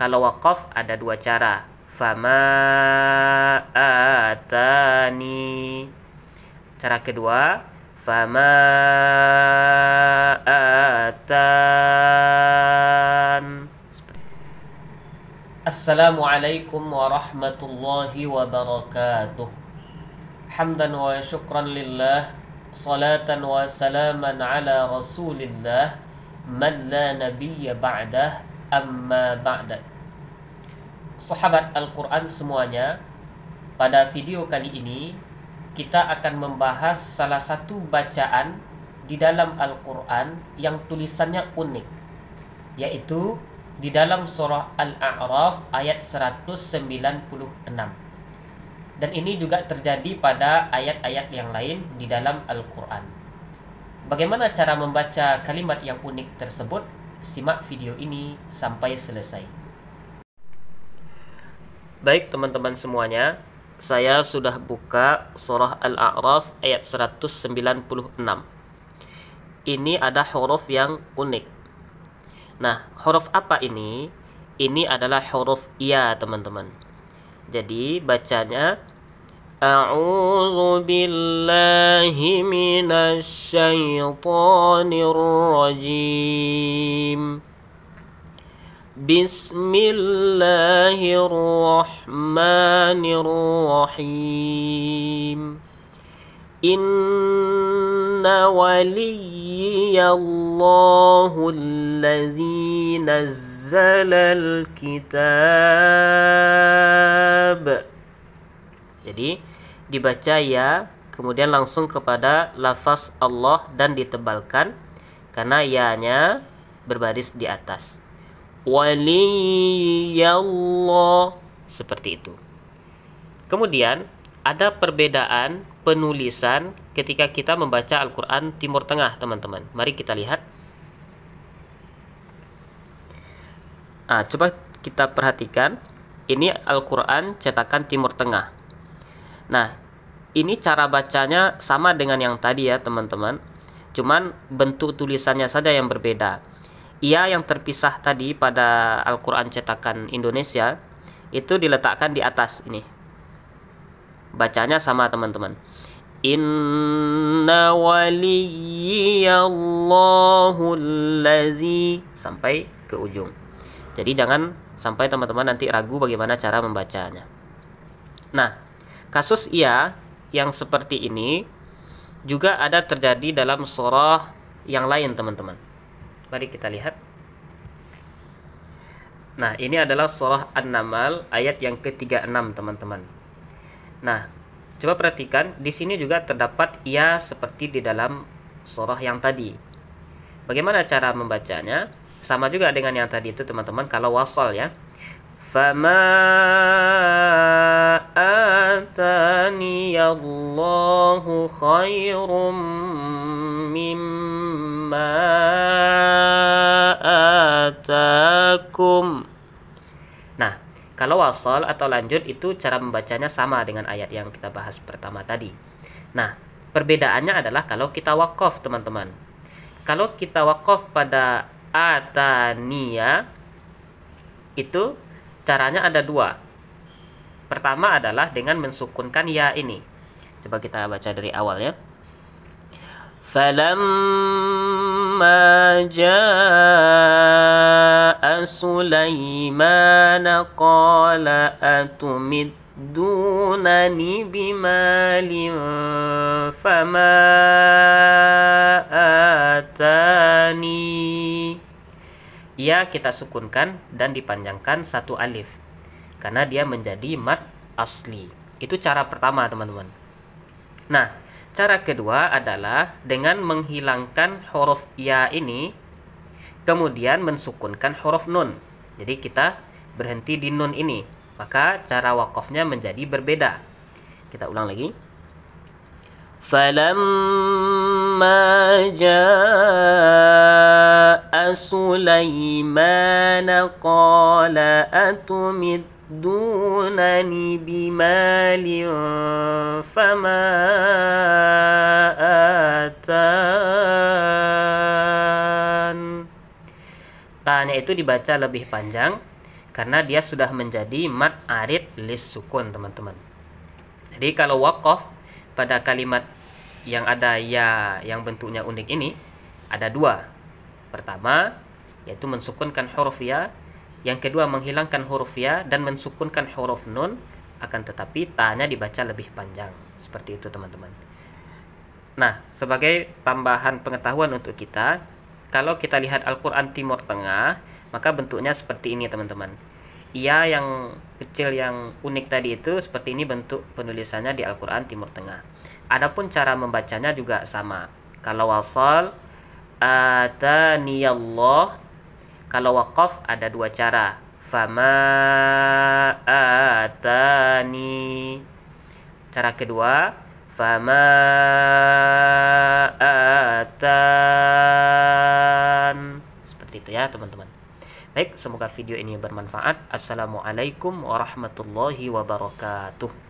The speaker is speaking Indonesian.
Kalau wakaf ada dua cara. Fama atani. Cara kedua. Fama atan. Assalamualaikum warahmatullahi wabarakatuh. Hamdan wa syukran lillah. Salatan wa salaman ala rasulillah. Man la nabiyya ba'dah. Amma ba'dah. sahabat Al-Quran semuanya, pada video kali ini kita akan membahas salah satu bacaan di dalam Al-Quran yang tulisannya unik, yaitu di dalam surah Al-A'raf ayat 196. Dan ini juga terjadi pada ayat-ayat yang lain di dalam Al-Quran. Bagaimana cara membaca kalimat yang unik tersebut? Simak video ini sampai selesai. Baik teman-teman semuanya, saya sudah buka surah Al-A'raf ayat 196. Ini ada huruf yang unik. Nah, huruf apa ini? Ini adalah huruf ya, teman-teman. Jadi bacanya A'udzu billahi rajim. بسم الله الرحمن الرحيم إن ولي الله الذي نزل الكتاب Jadi dibaca ya kemudian langsung kepada lafaz Allah dan ditebalkan karena ya-nya berbaris di atas waliyallah seperti itu. Kemudian ada perbedaan penulisan ketika kita membaca Al-Qur'an Timur Tengah, teman-teman. Mari kita lihat. Nah, coba kita perhatikan ini Al-Qur'an cetakan Timur Tengah. Nah, ini cara bacanya sama dengan yang tadi ya, teman-teman. Cuman bentuk tulisannya saja yang berbeda ia yang terpisah tadi pada Al-Quran cetakan Indonesia itu diletakkan di atas ini bacanya sama teman-teman Inna waliyallahu allazi sampai ke ujung jadi jangan sampai teman-teman nanti ragu bagaimana cara membacanya nah kasus ia yang seperti ini juga ada terjadi dalam surah yang lain teman-teman Mari kita lihat. Nah, ini adalah surah an namal ayat yang ke-36, teman-teman. Nah, coba perhatikan di sini juga terdapat ya seperti di dalam surah yang tadi. Bagaimana cara membacanya? Sama juga dengan yang tadi itu, teman-teman, kalau wasal ya. Fama atani Allahu khairum mimma. kalau wasal atau lanjut itu cara membacanya sama dengan ayat yang kita bahas pertama tadi. Nah, perbedaannya adalah kalau kita wakof teman-teman. Kalau kita wakof pada atania itu caranya ada dua. Pertama adalah dengan mensukunkan ya ini. Coba kita baca dari awalnya. ya. Falam فلما جاء سليمان قال أتمد دونني بمال فما آتاني Ya kita sukunkan dan dipanjangkan satu alif Karena dia menjadi mat asli Itu cara pertama teman-teman Nah Cara kedua adalah dengan menghilangkan huruf ya ini kemudian mensukunkan huruf nun. Jadi kita berhenti di nun ini. Maka cara wakafnya menjadi berbeda. Kita ulang lagi. فَلَمَّا جَاءَ سُلَيْمَانَ دونني بِمَالٍ فَمَا آتان Tanya itu dibaca lebih panjang karena dia sudah menjadi mat arid lis sukun teman-teman. Jadi kalau wakaf pada kalimat yang ada ya yang bentuknya unik ini ada dua. Pertama yaitu mensukunkan huruf ya yang kedua menghilangkan huruf ya dan mensukunkan huruf nun akan tetapi tanya dibaca lebih panjang. Seperti itu teman-teman. Nah, sebagai tambahan pengetahuan untuk kita, kalau kita lihat Al-Qur'an Timur Tengah, maka bentuknya seperti ini teman-teman. Ia yang kecil yang unik tadi itu seperti ini bentuk penulisannya di Al-Qur'an Timur Tengah. Adapun cara membacanya juga sama. Kalau wasal ataniyallah kalau wakaf ada dua cara. Fama atani. Cara kedua, fama atan. Seperti itu ya, teman-teman. Baik, semoga video ini bermanfaat. Assalamualaikum warahmatullahi wabarakatuh.